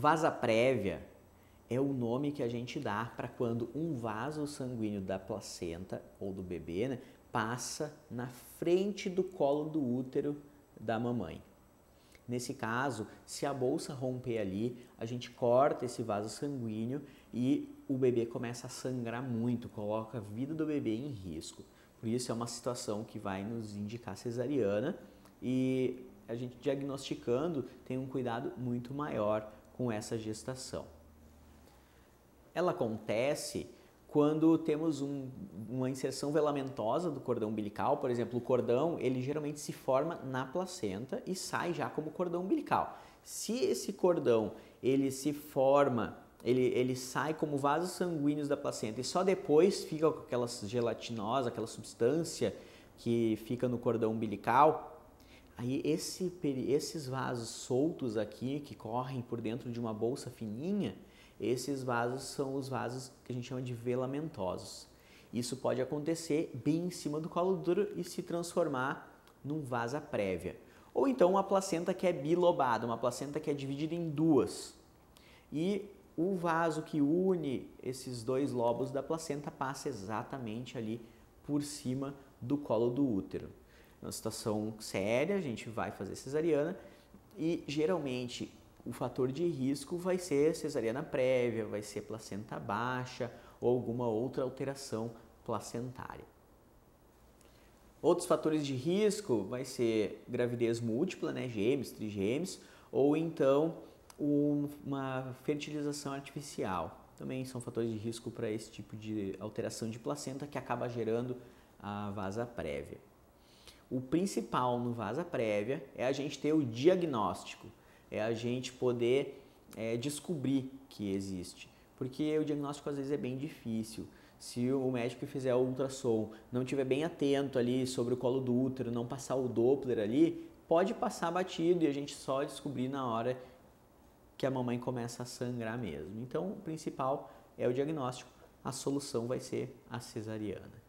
Vaza prévia é o nome que a gente dá para quando um vaso sanguíneo da placenta ou do bebê né, passa na frente do colo do útero da mamãe. Nesse caso, se a bolsa romper ali, a gente corta esse vaso sanguíneo e o bebê começa a sangrar muito, coloca a vida do bebê em risco. Por isso é uma situação que vai nos indicar cesariana e a gente diagnosticando tem um cuidado muito maior com essa gestação. Ela acontece quando temos um, uma inserção velamentosa do cordão umbilical, por exemplo, o cordão ele geralmente se forma na placenta e sai já como cordão umbilical. Se esse cordão ele se forma, ele, ele sai como vasos sanguíneos da placenta e só depois fica com aquela gelatinosa, aquela substância que fica no cordão umbilical, Aí esse, esses vasos soltos aqui, que correm por dentro de uma bolsa fininha, esses vasos são os vasos que a gente chama de velamentosos. Isso pode acontecer bem em cima do colo duro e se transformar num vasa prévia. Ou então uma placenta que é bilobada, uma placenta que é dividida em duas. E o vaso que une esses dois lobos da placenta passa exatamente ali por cima do colo do útero uma situação séria, a gente vai fazer cesariana e geralmente o fator de risco vai ser cesariana prévia, vai ser placenta baixa ou alguma outra alteração placentária. Outros fatores de risco vai ser gravidez múltipla, né, gêmeos, trigêmeos, ou então um, uma fertilização artificial. Também são fatores de risco para esse tipo de alteração de placenta que acaba gerando a vasa prévia. O principal no Vaza Prévia é a gente ter o diagnóstico, é a gente poder é, descobrir que existe. Porque o diagnóstico às vezes é bem difícil. Se o médico fizer o ultrassom não estiver bem atento ali sobre o colo do útero, não passar o Doppler ali, pode passar batido e a gente só descobrir na hora que a mamãe começa a sangrar mesmo. Então, o principal é o diagnóstico. A solução vai ser a cesariana.